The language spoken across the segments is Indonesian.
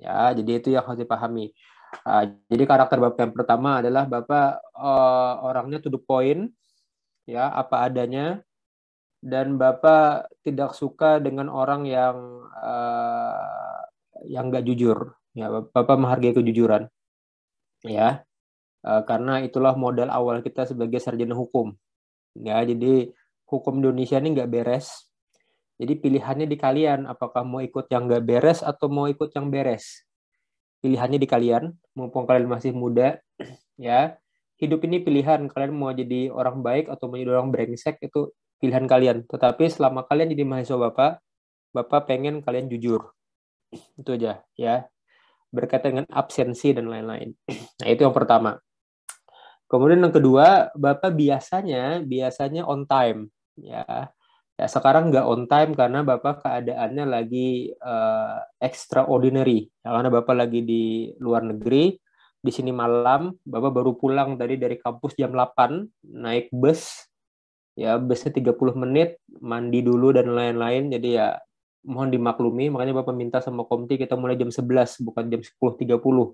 ya jadi itu yang harus dipahami uh, jadi karakter bapak yang pertama adalah bapak uh, orangnya to the point ya apa adanya dan bapak tidak suka dengan orang yang uh, yang nggak jujur ya bapak menghargai kejujuran ya uh, karena itulah modal awal kita sebagai sarjana hukum ya jadi hukum Indonesia ini nggak beres jadi pilihannya di kalian, apakah mau ikut yang nggak beres atau mau ikut yang beres. Pilihannya di kalian, mumpung kalian masih muda, ya hidup ini pilihan. Kalian mau jadi orang baik atau mau jadi orang brengsek itu pilihan kalian. Tetapi selama kalian jadi mahasiswa bapak, bapak pengen kalian jujur. Itu aja, ya. Berkaitan dengan absensi dan lain-lain. Nah itu yang pertama. Kemudian yang kedua, bapak biasanya biasanya on time, ya Ya, sekarang nggak on time karena Bapak keadaannya lagi uh, extraordinary. Ya, karena Bapak lagi di luar negeri, di sini malam, Bapak baru pulang tadi dari kampus jam 8, naik bus, ya busnya 30 menit, mandi dulu dan lain-lain, jadi ya mohon dimaklumi, makanya Bapak minta sama Komti kita mulai jam 11, bukan jam puluh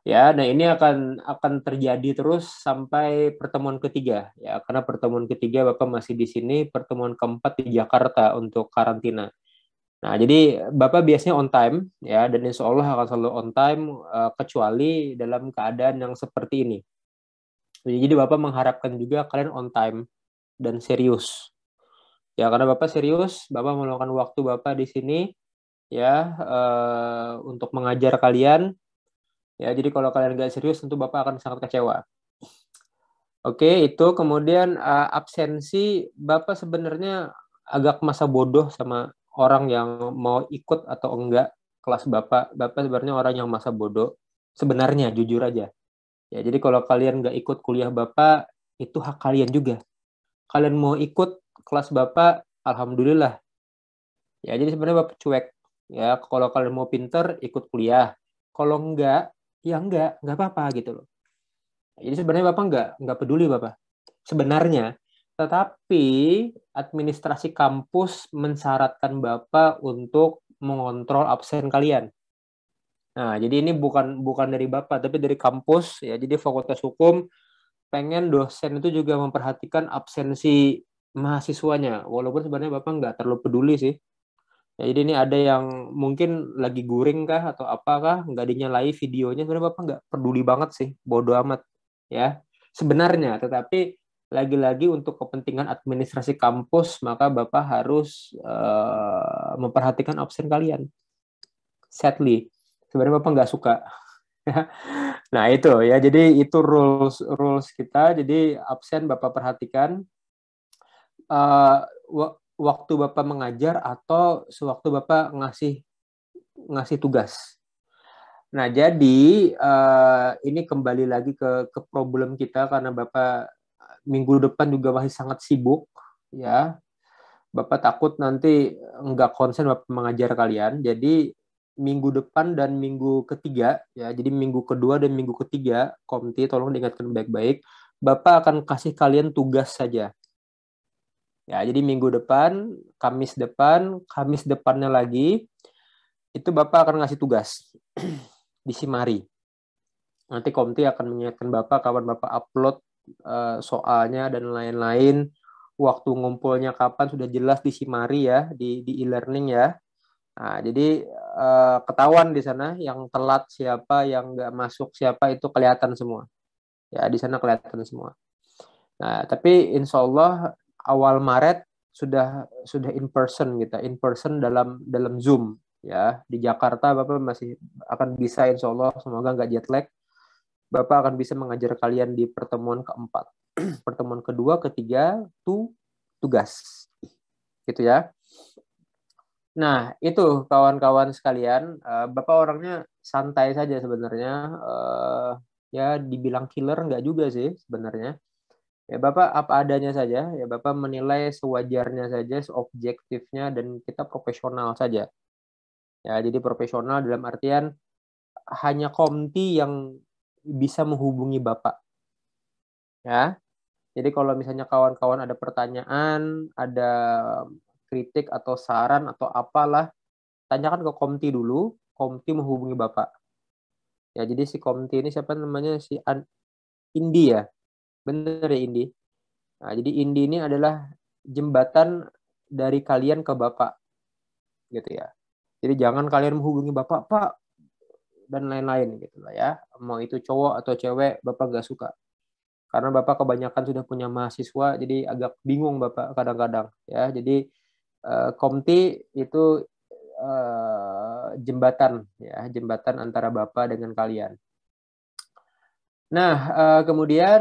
ya nah ini akan akan terjadi terus sampai pertemuan ketiga ya karena pertemuan ketiga bapak masih di sini pertemuan keempat di Jakarta untuk karantina nah jadi bapak biasanya on time ya dan insya Allah akan selalu on time eh, kecuali dalam keadaan yang seperti ini jadi bapak mengharapkan juga kalian on time dan serius ya karena bapak serius bapak meluangkan waktu bapak di sini ya uh, untuk mengajar kalian Ya, jadi kalau kalian nggak serius tentu Bapak akan sangat kecewa. Oke, itu kemudian uh, absensi Bapak sebenarnya agak masa bodoh sama orang yang mau ikut atau enggak kelas Bapak. Bapak sebenarnya orang yang masa bodoh sebenarnya jujur aja. Ya, jadi kalau kalian nggak ikut kuliah Bapak, itu hak kalian juga. Kalian mau ikut kelas Bapak, alhamdulillah. Ya, jadi sebenarnya Bapak cuek. Ya, kalau kalian mau pinter, ikut kuliah. Kalau enggak, ya enggak enggak apa-apa gitu loh jadi sebenarnya bapak enggak enggak peduli bapak sebenarnya tetapi administrasi kampus mensyaratkan bapak untuk mengontrol absen kalian nah jadi ini bukan bukan dari bapak tapi dari kampus ya jadi fakultas hukum pengen dosen itu juga memperhatikan absensi mahasiswanya walaupun sebenarnya bapak nggak terlalu peduli sih Ya, jadi ini ada yang mungkin lagi guring kah atau apakah nggak dinyalai videonya sebenarnya bapak nggak peduli banget sih bodoh amat ya sebenarnya tetapi lagi-lagi untuk kepentingan administrasi kampus maka bapak harus uh, memperhatikan absen kalian sadly sebenarnya bapak nggak suka nah itu ya jadi itu rules rules kita jadi absen bapak perhatikan uh, waktu Bapak mengajar atau sewaktu Bapak ngasih ngasih tugas. Nah, jadi uh, ini kembali lagi ke ke problem kita karena Bapak eh, minggu depan juga masih sangat sibuk ya. Bapak takut nanti nggak konsen Bapak mengajar kalian. Jadi minggu depan dan minggu ketiga ya. Jadi minggu kedua dan minggu ketiga Komti tolong diingatkan baik-baik. Bapak akan kasih kalian tugas saja Ya, jadi minggu depan, Kamis depan, Kamis depannya lagi, itu Bapak akan ngasih tugas di Simari. Nanti Komti akan mengingatkan Bapak kapan Bapak upload uh, soalnya dan lain-lain. Waktu ngumpulnya kapan sudah jelas di Simari ya, di, di e-learning ya. Nah, jadi uh, ketahuan di sana yang telat siapa, yang nggak masuk siapa itu kelihatan semua. Ya, di sana kelihatan semua. Nah, tapi insya Allah awal Maret sudah sudah in person gitu, in person dalam dalam zoom ya di Jakarta bapak masih akan bisa insya Allah semoga nggak jet lag bapak akan bisa mengajar kalian di pertemuan keempat pertemuan kedua ketiga tuh tugas gitu ya nah itu kawan-kawan sekalian eh, bapak orangnya santai saja sebenarnya eh, ya dibilang killer nggak juga sih sebenarnya Ya Bapak apa adanya saja, ya Bapak menilai sewajarnya saja, seobjektifnya, dan kita profesional saja. Ya, jadi profesional dalam artian hanya komti yang bisa menghubungi Bapak. Ya. Jadi kalau misalnya kawan-kawan ada pertanyaan, ada kritik atau saran atau apalah, tanyakan ke komti dulu, komti menghubungi Bapak. Ya, jadi si komti ini siapa namanya? Si An Indi ya. Bener ya Indi? Nah, jadi Indi ini adalah jembatan dari kalian ke Bapak. Gitu ya. Jadi jangan kalian menghubungi Bapak, Pak, dan lain-lain gitu lah ya. Mau itu cowok atau cewek, Bapak nggak suka. Karena Bapak kebanyakan sudah punya mahasiswa, jadi agak bingung Bapak kadang-kadang. ya. Jadi eh, Komti itu eh, jembatan ya, jembatan antara Bapak dengan kalian. Nah, eh, kemudian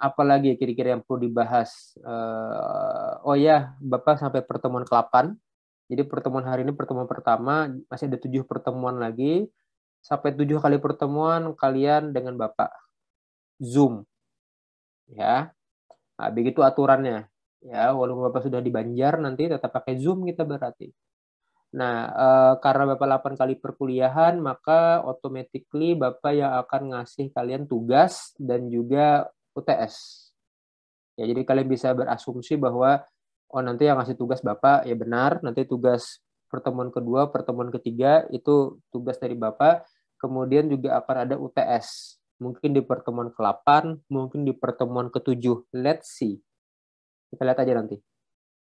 apalagi ya kira-kira yang perlu dibahas? Eh, oh ya, Bapak sampai pertemuan ke-8. Jadi pertemuan hari ini pertemuan pertama, masih ada tujuh pertemuan lagi. Sampai tujuh kali pertemuan kalian dengan Bapak. Zoom. Ya. Nah, begitu aturannya. Ya, walaupun Bapak sudah di Banjar nanti tetap pakai Zoom kita berarti. Nah, eh, karena Bapak 8 kali perkuliahan, maka automatically Bapak yang akan ngasih kalian tugas dan juga UTS. Ya, jadi kalian bisa berasumsi bahwa oh nanti yang ngasih tugas Bapak ya benar, nanti tugas pertemuan kedua, pertemuan ketiga itu tugas dari Bapak, kemudian juga akan ada UTS. Mungkin di pertemuan ke-8, mungkin di pertemuan ke-7. Let's see. Kita lihat aja nanti.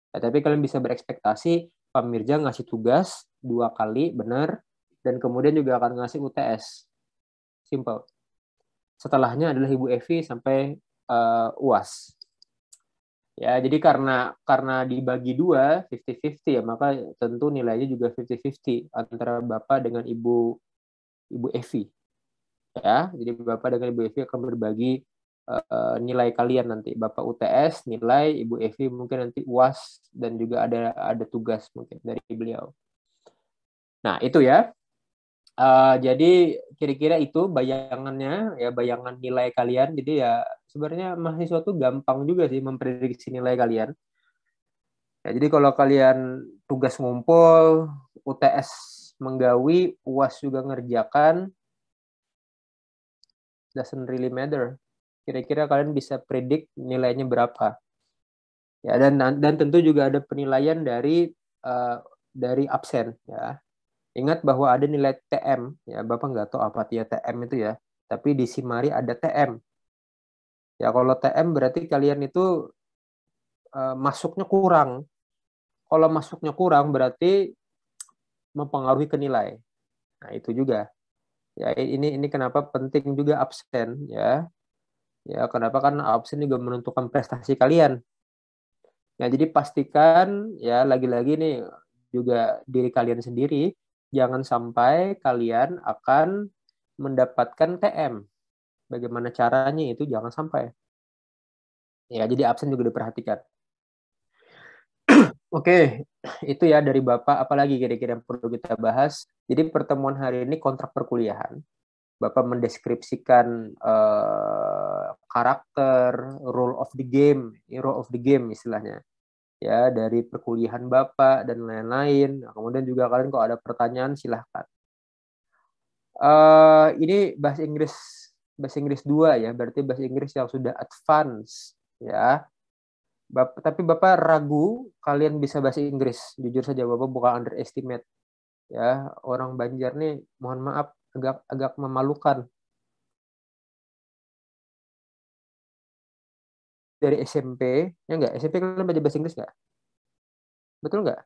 Ya, tapi kalian bisa berekspektasi Pak Mirja ngasih tugas dua kali benar dan kemudian juga akan ngasih UTS. Simple. Setelahnya adalah Ibu Evi sampai uh, eh, UAS. Ya, jadi karena karena dibagi dua 50-50 ya, maka tentu nilainya juga 50-50 antara Bapak dengan Ibu Ibu Evi. Ya, jadi Bapak dengan Ibu Evi akan berbagi Eh, nilai kalian nanti Bapak UTS nilai Ibu Evi mungkin nanti UAS dan juga ada ada tugas mungkin dari beliau nah itu ya uh, jadi kira-kira itu bayangannya ya bayangan nilai kalian jadi ya sebenarnya mahasiswa tuh gampang juga sih memprediksi nilai kalian ya jadi kalau kalian tugas ngumpul UTS menggawi UAS juga ngerjakan doesn't really matter kira-kira kalian bisa predik nilainya berapa ya dan dan tentu juga ada penilaian dari uh, dari absen ya ingat bahwa ada nilai TM ya bapak nggak tahu apa dia TM itu ya tapi di Simari ada TM ya kalau TM berarti kalian itu uh, masuknya kurang kalau masuknya kurang berarti mempengaruhi ke nilai nah itu juga ya ini ini kenapa penting juga absen ya Ya, kenapa kan absen juga menentukan prestasi kalian. ya jadi pastikan ya lagi-lagi nih juga diri kalian sendiri jangan sampai kalian akan mendapatkan TM. Bagaimana caranya itu jangan sampai. Ya, jadi absen juga diperhatikan. Oke, okay. itu ya dari Bapak. Apalagi kira-kira yang perlu kita bahas. Jadi pertemuan hari ini kontrak perkuliahan. Bapak mendeskripsikan uh, karakter, role of the game, role of the game istilahnya. Ya, dari perkuliahan Bapak dan lain-lain. Nah, kemudian juga kalian kalau ada pertanyaan silahkan. Uh, ini bahasa Inggris bahasa Inggris 2 ya, berarti bahasa Inggris yang sudah advance ya. Bapak, tapi Bapak ragu kalian bisa bahasa Inggris. Jujur saja Bapak bukan underestimate ya orang Banjar nih mohon maaf agak agak memalukan dari SMP ya enggak SMP kalian belajar bahasa Inggris nggak betul nggak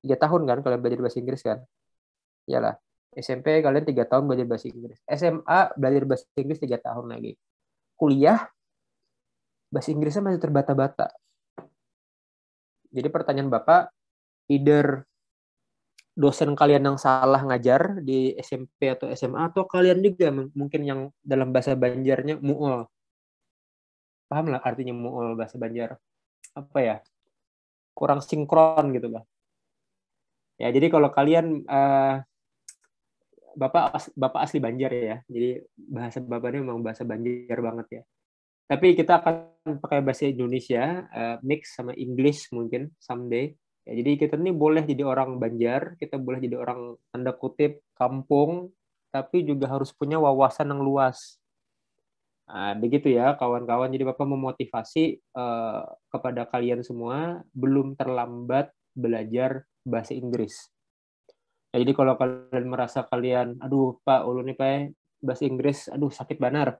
tiga tahun kan kalian belajar bahasa Inggris kan iyalah SMP kalian tiga tahun belajar bahasa Inggris SMA belajar bahasa Inggris tiga tahun lagi kuliah bahasa Inggrisnya masih terbata-bata jadi pertanyaan bapak either dosen kalian yang salah ngajar di SMP atau SMA atau kalian juga mungkin yang dalam bahasa Banjarnya muol. Paham lah artinya muol bahasa Banjar. Apa ya? Kurang sinkron gitu lah. Ya, jadi kalau kalian uh, Bapak Bapak asli Banjar ya. Jadi bahasa Bapaknya memang bahasa Banjar banget ya. Tapi kita akan pakai bahasa Indonesia uh, mix sama English mungkin someday Ya, jadi kita ini boleh jadi orang Banjar, kita boleh jadi orang tanda kutip kampung, tapi juga harus punya wawasan yang luas. Nah, begitu ya kawan-kawan. Jadi Bapak memotivasi eh, kepada kalian semua, belum terlambat belajar bahasa Inggris. Ya, jadi kalau kalian merasa kalian, aduh Pak Ulu nih Pak, bahasa Inggris, aduh sakit banar.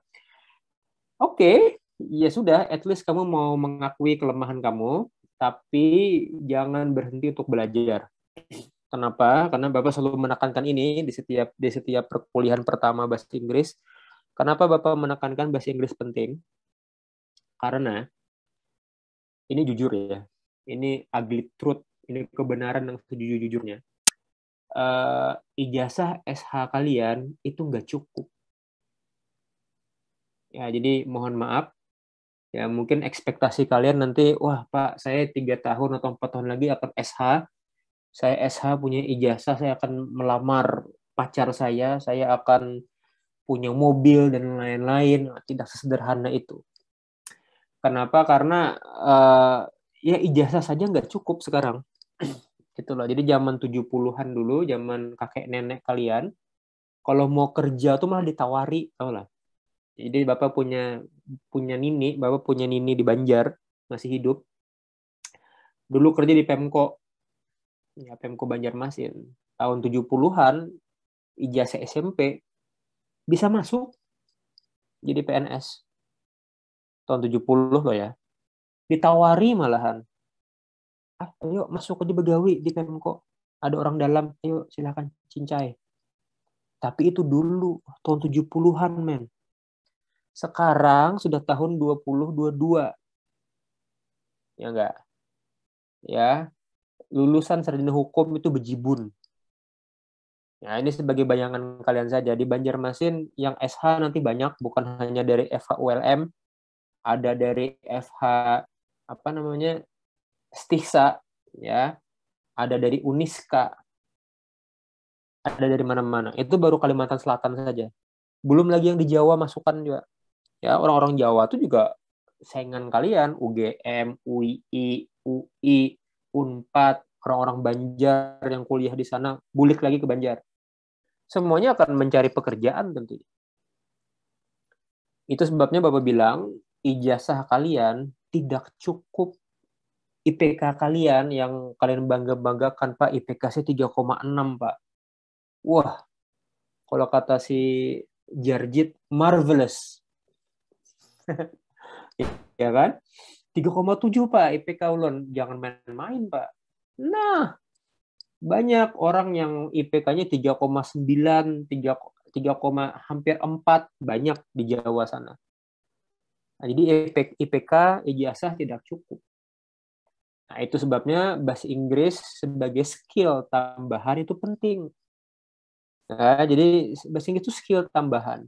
Oke, okay, ya sudah, at least kamu mau mengakui kelemahan kamu, tapi jangan berhenti untuk belajar. Kenapa? Karena Bapak selalu menekankan ini di setiap di setiap perkuliahan pertama bahasa Inggris. Kenapa Bapak menekankan bahasa Inggris penting? Karena ini jujur ya. Ini ugly truth, ini kebenaran yang sejujur-jujurnya. Uh, ijazah SH kalian itu nggak cukup. Ya, jadi mohon maaf ya mungkin ekspektasi kalian nanti wah pak saya tiga tahun atau empat tahun lagi akan SH saya SH punya ijazah saya akan melamar pacar saya saya akan punya mobil dan lain-lain nah, tidak sesederhana itu kenapa karena uh, ya ijazah saja nggak cukup sekarang gitu loh jadi zaman 70-an dulu zaman kakek nenek kalian kalau mau kerja tuh malah ditawari tau lah jadi bapak punya punya nini bapak punya nini di Banjar masih hidup dulu kerja di Pemko ya Pemko Banjarmasin tahun 70-an ijazah SMP bisa masuk jadi PNS tahun 70 loh ya ditawari malahan ah ayo masuk ke di Begawi di Pemko ada orang dalam ayo silahkan cincai tapi itu dulu tahun 70-an men sekarang sudah tahun 2022. Ya enggak? Ya. Lulusan sarjana hukum itu bejibun. ya ini sebagai bayangan kalian saja. Di Banjarmasin yang SH nanti banyak, bukan hanya dari FH ULM, ada dari FH apa namanya Stihsa, ya, ada dari Uniska, ada dari mana-mana. Itu baru Kalimantan Selatan saja. Belum lagi yang di Jawa masukan juga ya orang-orang Jawa tuh juga saingan kalian UGM, UI UI, Unpad, orang-orang Banjar yang kuliah di sana, bulik lagi ke Banjar. Semuanya akan mencari pekerjaan tentunya. Itu sebabnya Bapak bilang ijazah kalian tidak cukup IPK kalian yang kalian bangga-banggakan Pak, IPK saya 3,6 Pak. Wah, kalau kata si Jarjit, marvelous. ya kan? 3,7 Pak IPK ulon Jangan main-main Pak. Nah, banyak orang yang IPK-nya 3,9, 3, 3, hampir 4 banyak di Jawa sana. Nah, jadi IPK, IPK ijazah tidak cukup. Nah, itu sebabnya bahasa Inggris sebagai skill tambahan itu penting. Nah, jadi bahasa Inggris itu skill tambahan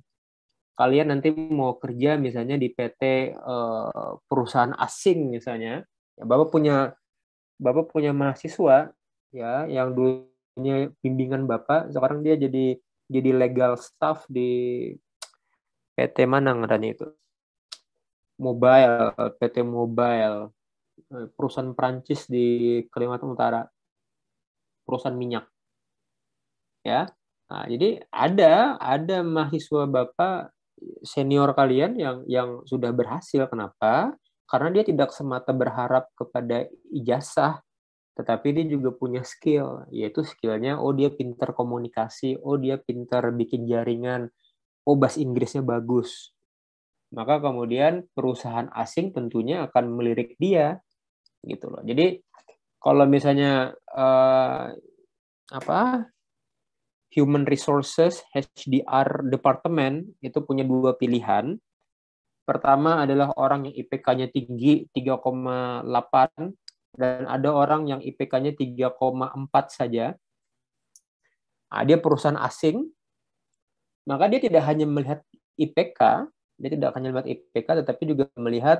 kalian nanti mau kerja misalnya di PT uh, eh, perusahaan asing misalnya ya, bapak punya bapak punya mahasiswa ya yang dulunya bimbingan bapak sekarang dia jadi jadi legal staff di PT mana ngerani itu mobile PT mobile eh, perusahaan Prancis di Kalimantan Utara perusahaan minyak ya nah, jadi ada ada mahasiswa bapak senior kalian yang yang sudah berhasil. Kenapa? Karena dia tidak semata berharap kepada ijazah, tetapi dia juga punya skill, yaitu skillnya oh dia pintar komunikasi, oh dia pintar bikin jaringan, oh bahasa Inggrisnya bagus. Maka kemudian perusahaan asing tentunya akan melirik dia, gitu loh. Jadi kalau misalnya eh, apa Human Resources HDR Department itu punya dua pilihan. Pertama adalah orang yang IPK-nya tinggi 3,8 dan ada orang yang IPK-nya 3,4 saja. Nah, dia perusahaan asing, maka dia tidak hanya melihat IPK, dia tidak hanya melihat IPK, tetapi juga melihat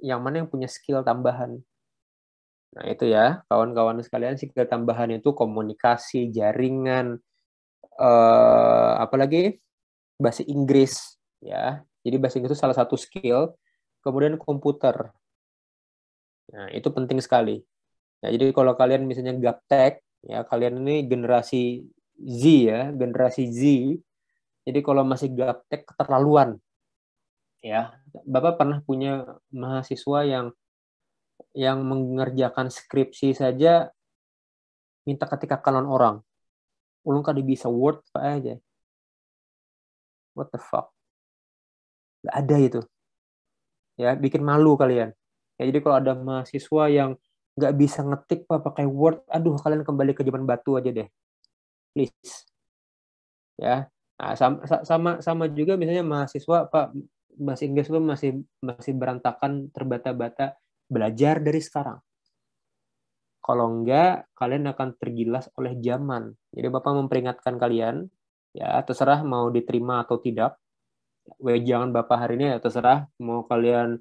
yang mana yang punya skill tambahan. Nah itu ya, kawan-kawan sekalian skill tambahan itu komunikasi, jaringan, uh, eh, apalagi bahasa Inggris ya. Jadi bahasa Inggris itu salah satu skill. Kemudian komputer. Nah, itu penting sekali. ya, jadi kalau kalian misalnya gaptek ya, kalian ini generasi Z ya, generasi Z. Jadi kalau masih gaptek keterlaluan. Ya, Bapak pernah punya mahasiswa yang yang mengerjakan skripsi saja minta ketika kalon orang. Ulun kada bisa word apa aja. What the fuck? Gak ada itu. Ya, bikin malu kalian. Ya, jadi kalau ada mahasiswa yang nggak bisa ngetik pak pakai word, aduh kalian kembali ke zaman batu aja deh. Please. Ya. Nah, sama, sama sama juga misalnya mahasiswa Pak bahasa Inggris lu masih masih berantakan terbata-bata belajar dari sekarang kalau enggak, kalian akan tergilas oleh zaman. Jadi Bapak memperingatkan kalian, ya terserah mau diterima atau tidak. jangan Bapak hari ini ya terserah mau kalian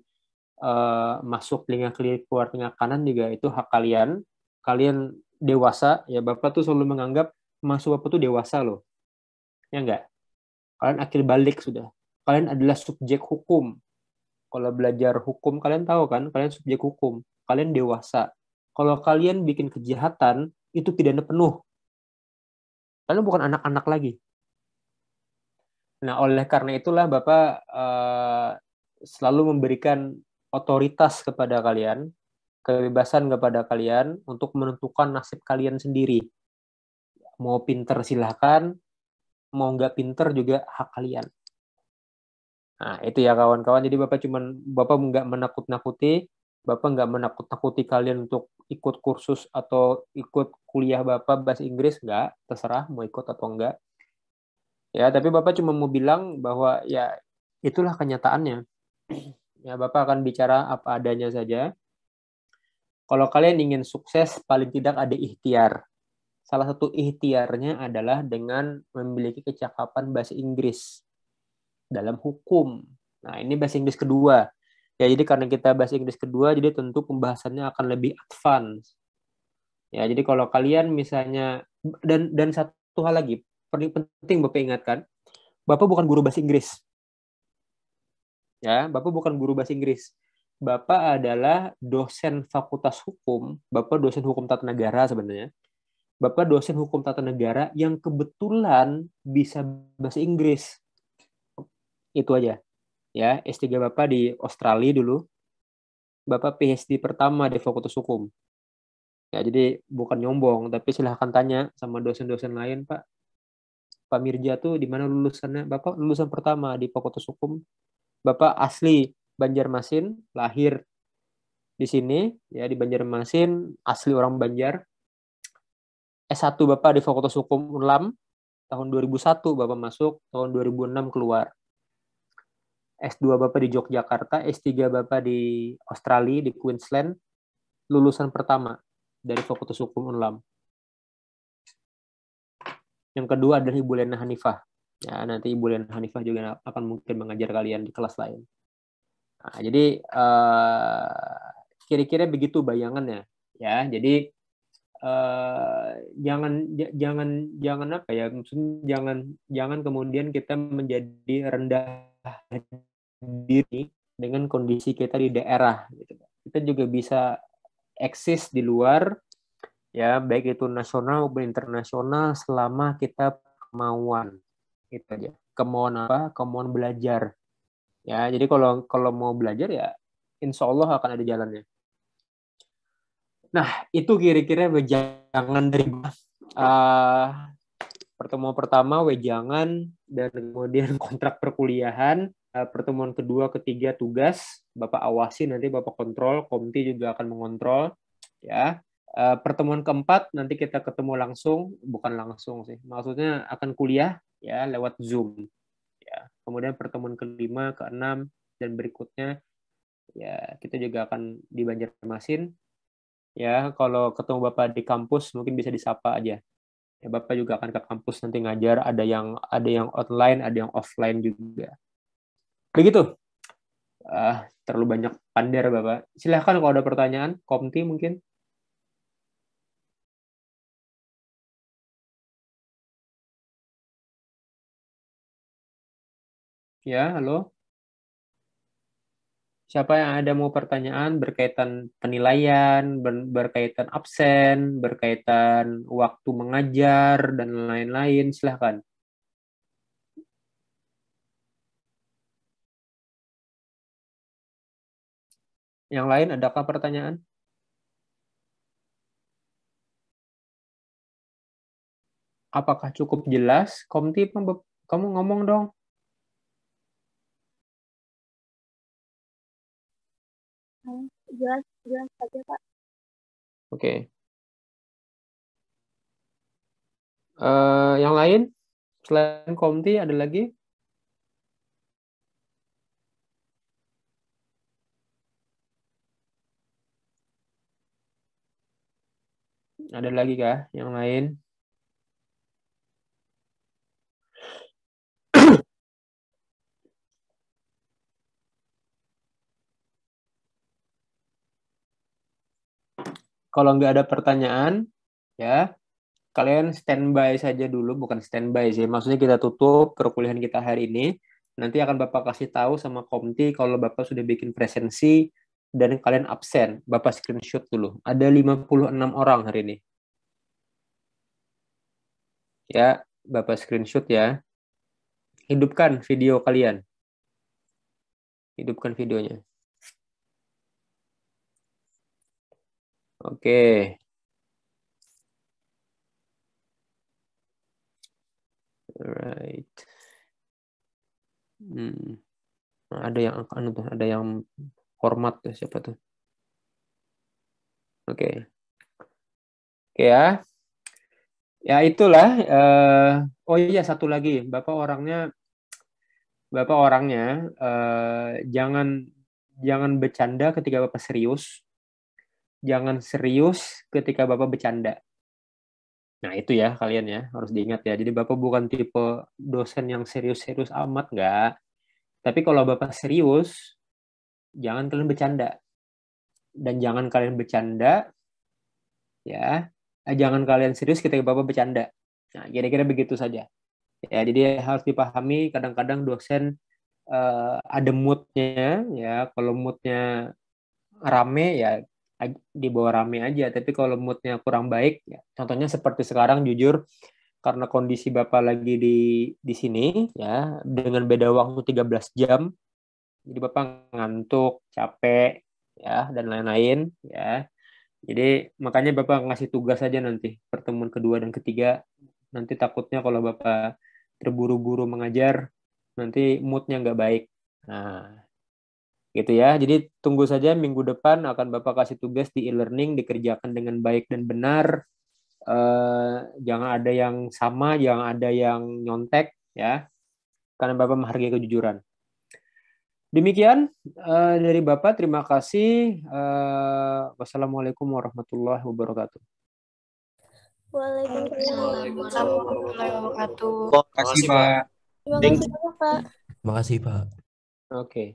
uh, masuk telinga kiri keluar telinga kanan juga itu hak kalian. Kalian dewasa ya Bapak tuh selalu menganggap masuk Bapak tuh dewasa loh. Ya enggak? Kalian akhir balik sudah. Kalian adalah subjek hukum. Kalau belajar hukum kalian tahu kan, kalian subjek hukum. Kalian dewasa kalau kalian bikin kejahatan itu pidana penuh. Kalian bukan anak-anak lagi. Nah, oleh karena itulah Bapak uh, selalu memberikan otoritas kepada kalian, kebebasan kepada kalian untuk menentukan nasib kalian sendiri. Mau pinter silahkan, mau nggak pinter juga hak kalian. Nah, itu ya kawan-kawan. Jadi Bapak cuman Bapak nggak menakut-nakuti, Bapak nggak menakut-takuti kalian untuk ikut kursus atau ikut kuliah Bapak bahasa Inggris nggak, terserah mau ikut atau enggak. Ya, tapi Bapak cuma mau bilang bahwa ya itulah kenyataannya. Ya, Bapak akan bicara apa adanya saja. Kalau kalian ingin sukses, paling tidak ada ikhtiar. Salah satu ikhtiarnya adalah dengan memiliki kecakapan bahasa Inggris dalam hukum. Nah, ini bahasa Inggris kedua Ya, jadi karena kita bahas Inggris kedua, jadi tentu pembahasannya akan lebih advance. Ya, jadi kalau kalian misalnya dan dan satu hal lagi penting penting Bapak ingatkan, Bapak bukan guru bahasa Inggris. Ya, Bapak bukan guru bahasa Inggris. Bapak adalah dosen fakultas hukum, Bapak dosen hukum tata negara sebenarnya. Bapak dosen hukum tata negara yang kebetulan bisa bahasa Inggris. Itu aja ya S3 Bapak di Australia dulu. Bapak PhD pertama di Fakultas Hukum. Ya, jadi bukan nyombong, tapi silahkan tanya sama dosen-dosen lain, Pak. Pak Mirja tuh di mana lulusannya? Bapak lulusan pertama di Fakultas Hukum. Bapak asli Banjarmasin, lahir di sini, ya di Banjarmasin, asli orang Banjar. S1 Bapak di Fakultas Hukum Ulam, tahun 2001 Bapak masuk, tahun 2006 keluar. S2 Bapak di Yogyakarta, S3 Bapak di Australia, di Queensland, lulusan pertama dari Fakultas Hukum Unlam. Yang kedua adalah Ibu Lena Hanifah. Ya, nanti Ibu Lena Hanifah juga akan mungkin mengajar kalian di kelas lain. Nah, jadi eh, kira-kira uh, begitu bayangannya ya. Jadi Uh, jangan jangan jangan apa ya? Maksudnya jangan jangan kemudian kita menjadi rendah diri dengan kondisi kita di daerah gitu. Kita juga bisa eksis di luar ya baik itu nasional maupun internasional selama kita kemauan itu aja kemauan apa kemauan belajar ya jadi kalau kalau mau belajar ya insya Allah akan ada jalannya nah itu kira-kira wejangan dari uh, pertemuan pertama wejangan dan kemudian kontrak perkuliahan Eh, pertemuan kedua, ketiga tugas, Bapak awasi nanti Bapak kontrol, komite juga akan mengontrol ya. Eh, pertemuan keempat nanti kita ketemu langsung, bukan langsung sih. Maksudnya akan kuliah ya lewat Zoom ya. Kemudian pertemuan kelima, keenam dan berikutnya ya kita juga akan di Banjarmasin ya kalau ketemu bapak di kampus mungkin bisa disapa aja ya bapak juga akan ke kampus nanti ngajar ada yang ada yang online ada yang offline juga begitu uh, ah, terlalu banyak pander bapak silahkan kalau ada pertanyaan komti mungkin ya halo siapa yang ada mau pertanyaan berkaitan penilaian, berkaitan absen, berkaitan waktu mengajar, dan lain-lain, silahkan. Yang lain adakah pertanyaan? Apakah cukup jelas? Komti, kamu ngomong dong. Jelas, jelas saja, Pak. Oke. Okay. Uh, eh, yang lain selain Komti ada lagi? Ada lagi kah yang lain? Kalau nggak ada pertanyaan, ya kalian standby saja dulu, bukan standby sih. Maksudnya kita tutup perkuliahan kita hari ini. Nanti akan Bapak kasih tahu sama Komti kalau Bapak sudah bikin presensi dan kalian absen, Bapak screenshot dulu. Ada 56 orang hari ini. Ya, Bapak screenshot ya. Hidupkan video kalian. Hidupkan videonya. Oke. Alright. Hmm. ada yang anu ada yang hormat tuh ya, siapa tuh oke okay. oke okay, ya ya itulah uh, oh iya satu lagi bapak orangnya bapak orangnya uh, jangan jangan bercanda ketika bapak serius jangan serius ketika bapak bercanda. Nah itu ya kalian ya harus diingat ya. Jadi bapak bukan tipe dosen yang serius-serius amat nggak. Tapi kalau bapak serius, jangan kalian bercanda dan jangan kalian bercanda ya eh, jangan kalian serius ketika bapak bercanda nah kira-kira begitu saja ya jadi harus dipahami kadang-kadang dosen uh, ada moodnya ya kalau moodnya rame ya di bawah rame aja tapi kalau moodnya kurang baik ya contohnya seperti sekarang jujur karena kondisi bapak lagi di di sini ya dengan beda waktu 13 jam jadi bapak ngantuk capek ya dan lain-lain ya jadi makanya bapak ngasih tugas saja nanti pertemuan kedua dan ketiga nanti takutnya kalau bapak terburu-buru mengajar nanti moodnya nggak baik nah gitu ya jadi tunggu saja minggu depan akan bapak kasih tugas di e-learning dikerjakan dengan baik dan benar eh, jangan ada yang sama jangan ada yang nyontek ya karena bapak menghargai kejujuran Demikian uh, dari Bapak, terima kasih. Uh, wassalamualaikum warahmatullahi wabarakatuh. Waalaikumsalam warahmatullahi wabarakatuh. Terima kasih Pak. Terima kasih Pak. Terima kasih Pak. Oke. Okay.